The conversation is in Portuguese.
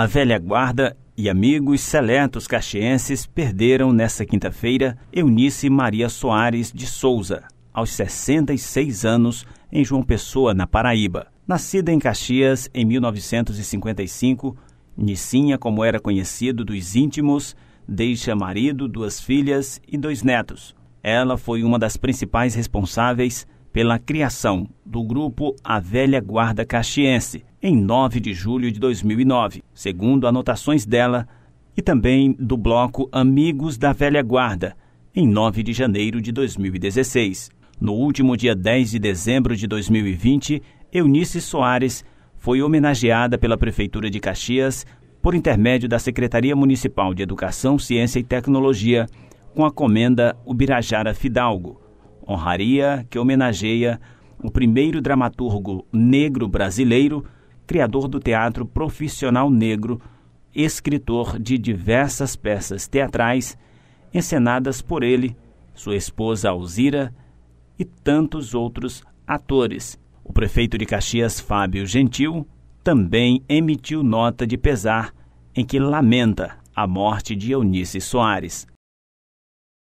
A velha guarda e amigos seletos caxienses perderam nesta quinta-feira Eunice Maria Soares de Souza, aos 66 anos, em João Pessoa, na Paraíba. Nascida em Caxias em 1955, Nicinha, como era conhecido dos íntimos, deixa marido, duas filhas e dois netos. Ela foi uma das principais responsáveis pela criação do grupo A Velha Guarda Caxiense, em 9 de julho de 2009, segundo anotações dela e também do bloco Amigos da Velha Guarda, em 9 de janeiro de 2016. No último dia 10 de dezembro de 2020, Eunice Soares foi homenageada pela Prefeitura de Caxias por intermédio da Secretaria Municipal de Educação, Ciência e Tecnologia, com a comenda Ubirajara Fidalgo, honraria que homenageia o primeiro dramaturgo negro brasileiro criador do teatro profissional negro, escritor de diversas peças teatrais encenadas por ele, sua esposa Alzira e tantos outros atores. O prefeito de Caxias, Fábio Gentil, também emitiu nota de pesar em que lamenta a morte de Eunice Soares.